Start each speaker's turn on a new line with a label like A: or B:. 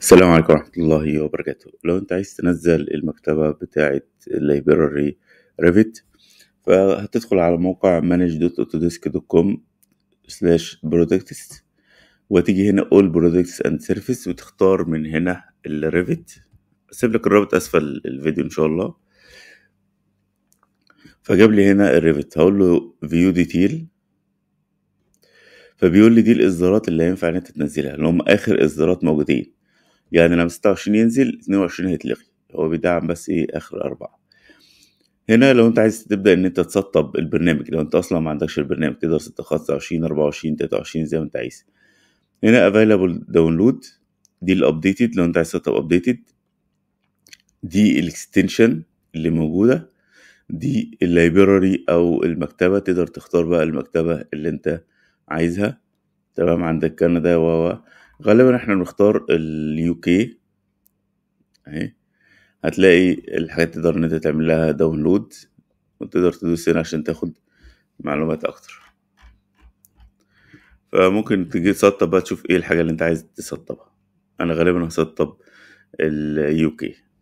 A: السلام عليكم ورحمة الله وبركاته لو انت عايز تنزل المكتبة بتاعة library revit فهتدخل على موقع manage.autodesk.com slash products وتيجي هنا all products and service وتختار من هنا الريفت سيب لك الرابط اسفل الفيديو ان شاء الله فجاب لي هنا الريفت هقول له view detail فبيقول لي دي الاصدارات اللي هينفع ان انت تنزلها اللي هم اخر اصدارات موجودين يعني لما 26 ينزل 22 هيتلغي هو بيدعم بس ايه اخر اربعة هنا لو انت عايز تبدا ان انت تسطب البرنامج لو انت اصلا ما عندكش البرنامج تقدر تتخذ 26 24 23 زي ما انت عايز هنا افيلابل داونلود دي الابديتد لو انت عايز تسطب ابديتد دي الاكستنشن اللي موجوده دي اللايبراري او المكتبه تقدر تختار بقى المكتبه اللي انت عايزها تمام عندك كندا و غالبا احنا بنختار اليو كي اهي هتلاقي الحاجات تقدر ان انت تعمل لها داونلود وتقدر تدوس هنا عشان تاخد معلومات اكتر فممكن تجي تسطب بقى تشوف ايه الحاجه اللي انت عايز تسطبها انا غالبا هسطب اليو كي